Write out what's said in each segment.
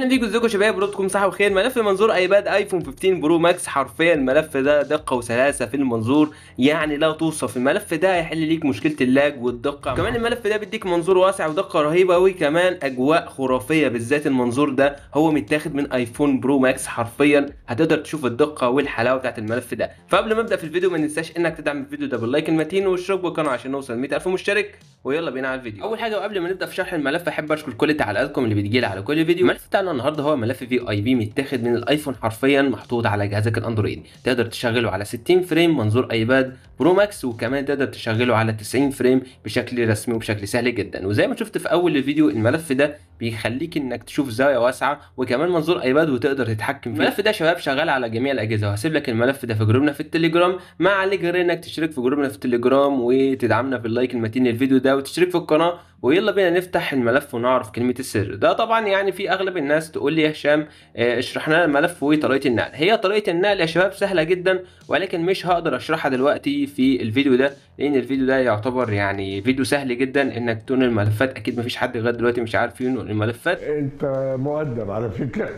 اهلا بيكم ازيكم يا شباب رودكم صحه وخير ملف منظور ايباد ايفون 15 برو ماكس حرفيا الملف ده دقه وسلاسه في المنظور يعني لا توصف الملف ده هيحل ليك مشكله اللاج والدقه كمان الملف ده بيديك منظور واسع ودقه رهيبه قوي كمان اجواء خرافيه بالذات المنظور ده هو متاخد من ايفون برو ماكس حرفيا هتقدر تشوف الدقه والحلاوه بتاعت الملف ده فقبل ما ابدا في الفيديو ما ننساش انك تدعم الفيديو ده باللايك المتين واشترك بالقناه عشان نوصل 100000 مشترك ويلا بينا على الفيديو اول حاجه وقبل ما نبدا في شرح الملف احب اشكر كل تعليقاتكم اللي بتجيلي على كل فيديو الملف بتاعنا النهارده هو ملف في اي بي متاخد من الايفون حرفيا محطوط على جهازك الاندرويد تقدر تشغله على 60 فريم منظور ايباد برو ماكس وكمان تقدر تشغله على 90 فريم بشكل رسمي وبشكل سهل جدا وزي ما شفت في اول الفيديو الملف ده بيخليك انك تشوف زاويه واسعه وكمان منظور ايباد وتقدر تتحكم فيه الملف ده شباب شغال على جميع الاجهزه وهسيب لك الملف ده في جروبنا في التليجرام ما عليك غير انك تشترك في جروبنا في التليجرام وتدعمنا باللايك المتين للفيديو ده وتشترك في القناه ويلا بينا نفتح الملف ونعرف كلمه السر ده طبعا يعني في اغلب الناس تقول لي يا هشام آه، اشرح لنا الملف وطريقه النقل هي طريقه النقل يا شباب سهله جدا ولكن مش هقدر اشرحها دلوقتي في الفيديو ده لان الفيديو ده يعتبر يعني فيديو سهل جدا انك تنقل الملفات اكيد مفيش حد لغايه دلوقتي مش عارف ينقل الملفات انت مؤدب على فكره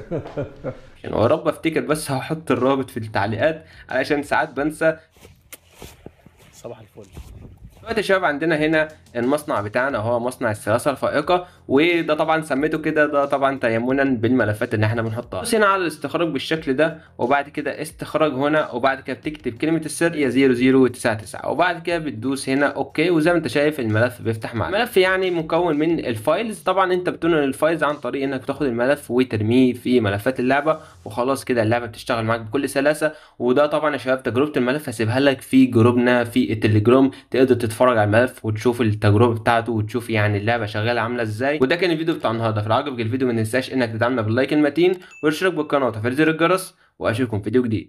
يعني يا رب افتكر بس هحط الرابط في التعليقات علشان ساعات بنسى صباح الفل دلوقتي يا شباب عندنا هنا المصنع بتاعنا هو مصنع السلاسه الفائقه وده طبعا سميته كده ده طبعا تيمنا بالملفات اللي احنا بنحطها بص هنا على الاستخراج بالشكل ده وبعد كده استخراج هنا وبعد كده بتكتب كلمه السر هي 0099 وبعد كده بتدوس هنا اوكي وزي ما انت شايف الملف بيفتح معاك الملف يعني مكون من الفايلز طبعا انت بتنقل الفايلز عن طريق انك تاخد الملف وترميه في ملفات اللعبه وخلاص كده اللعبه بتشتغل معاك بكل سلاسه وده طبعا يا شباب تجربه الملف هسيبها لك في جروبنا في التليجرام تقدر تتفرج على الملف وتشوف التجربه بتاعته وتشوف يعني اللعبه شغاله عامله ازاي وده كان الفيديو بتاع النهارده فلو عجبك الفيديو ما تنساش انك تدعمنا باللايك المتين والاشتراك بالقناه وتفعيل زر الجرس واشوفكم في فيديو جديد